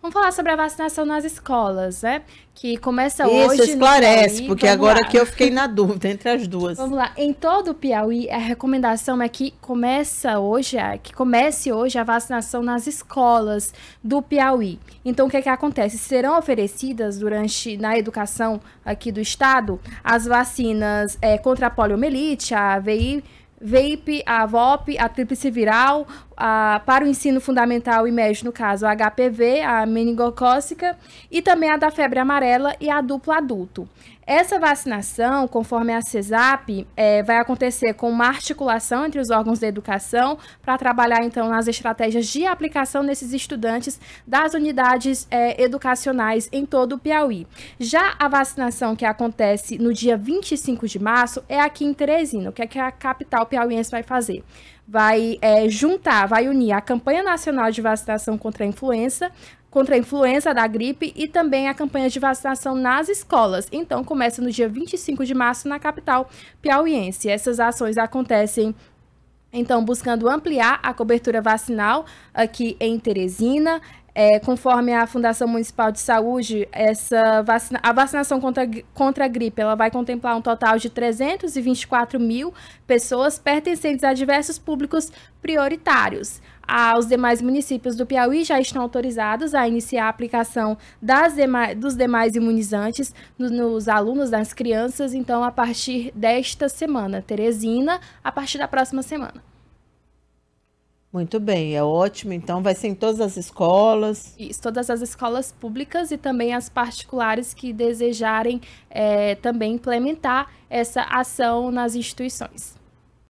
Vamos falar sobre a vacinação nas escolas, né? Que começa Isso, hoje. Isso esclarece, porque agora lá. que eu fiquei na dúvida entre as duas. Vamos lá. Em todo o Piauí, a recomendação é que começa hoje, é, que comece hoje a vacinação nas escolas do Piauí. Então, o que, é que acontece? Serão oferecidas durante na educação aqui do estado as vacinas é, contra a poliomielite, a VI. VIP, a VOP, a tríplice viral, a, para o ensino fundamental e médio, no caso, a HPV, a meningocócica, e também a da febre amarela e a duplo adulto. Essa vacinação, conforme a CESAP, é, vai acontecer com uma articulação entre os órgãos de educação para trabalhar, então, nas estratégias de aplicação desses estudantes das unidades é, educacionais em todo o Piauí. Já a vacinação que acontece no dia 25 de março é aqui em Teresina, o que, é que a capital piauiense vai fazer? vai é, juntar, vai unir a campanha nacional de vacinação contra a influenza, contra a influenza da gripe e também a campanha de vacinação nas escolas. Então começa no dia 25 de março na capital piauiense. Essas ações acontecem então, buscando ampliar a cobertura vacinal aqui em Teresina, é, conforme a Fundação Municipal de Saúde, essa vacina, a vacinação contra, contra a gripe ela vai contemplar um total de 324 mil pessoas pertencentes a diversos públicos prioritários. Ah, os demais municípios do Piauí já estão autorizados a iniciar a aplicação dema dos demais imunizantes nos alunos, nas crianças, então a partir desta semana. Teresina, a partir da próxima semana. Muito bem, é ótimo. Então, vai ser em todas as escolas? Isso, todas as escolas públicas e também as particulares que desejarem é, também implementar essa ação nas instituições.